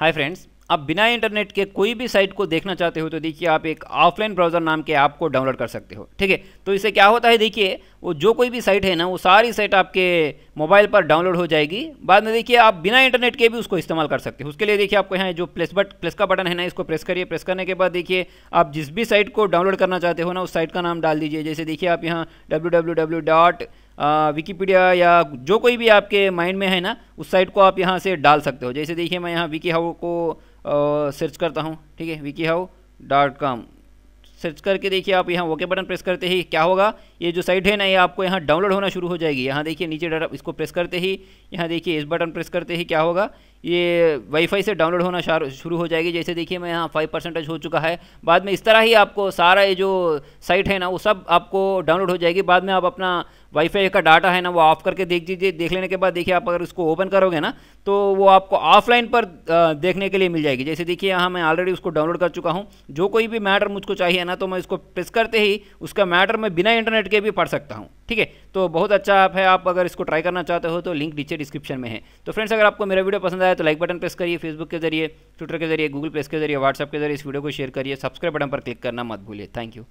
hi friends आप बिना internet के कोई भी साइट को देखना चाहते हो तो देखिए आप एक ऑफलाइन ब्राउज़र नाम के ऐप को डाउनलोड कर सकते हो ठीक है तो इसे क्या होता है देखिए वो जो कोई भी साइट है ना वो सारी साइट आपके मोबाइल पर डाउनलोड हो जाएगी बाद में देखिए आप बिना इंटरनेट के भी उसको इस्तेमाल कर सकते हैं उसके लिए देखिए आपको यहाँ जो प्लस बट प्लस का बटन है ना इसको प्रेस करिए प्रेस करने के बाद देखिए आप जिस भी साइट को डाउनलोड करना चाहते हो ना उस साइट का नाम डाल दीजिए जैसे देखिए आप यहाँ डब्ल्यू डॉट विकीपीडिया या जो कोई भी आपके माइंड में है ना उस साइट को आप यहाँ से डाल सकते हो जैसे देखिए मैं यहाँ विकी हाउ को सर्च uh, करता हूँ ठीक है wikiHow dot com search करके देखिए आप यहाँ ओके बटन प्रेस करते ही क्या होगा ये जो साइट है ना ये आपको यहाँ डाउनलोड होना शुरू हो जाएगी यहाँ देखिए नीचे डाटा इसको प्रेस करते ही यहाँ देखिए इस बटन प्रेस करते ही क्या होगा ये वाईफाई से डाउनलोड होना शुरू हो जाएगी जैसे देखिए मैं यहाँ फाइव परसेंटेज हो चुका है बाद में इस तरह ही आपको सारा ये जो साइट है ना वो सब आपको डाउनलोड हो जाएगी बाद में आप अपना वाईफाई का डाटा है ना वो ऑफ करके देख दीजिए देख लेने के बाद देखिए आप अगर उसको ओपन करोगे ना तो वो आपको ऑफलाइन पर देखने के लिए मिल जाएगी जैसे देखिए यहाँ मैं ऑलरेडी उसको डाउनलोड कर चुका हूँ जो कोई भी मैटर मुझको चाहिए ना तो मैं इसको प्रेस करते ही उसका मैटर मैं बिना इंटरनेट के भी पढ़ सकता हूँ ठीक है तो बहुत अच्छा ऐप है आप अगर इसको ट्राई करना चाहते हो तो लिंक नीचे डिस्क्रिप्शन में है तो फ्रेंड्स अगर आपको मेरा वीडियो पसंद आया तो लाइक बटन प्रेस करिए फेसबुक के जरिए ट्विटर के जरिए गूगल प्रेस के जरिए व्हाट्सएप के जरिए इस वीडियो को शेयर करिए सब्सक्राइब बटन पर क्लिक करना मत भूलिए थैंक यू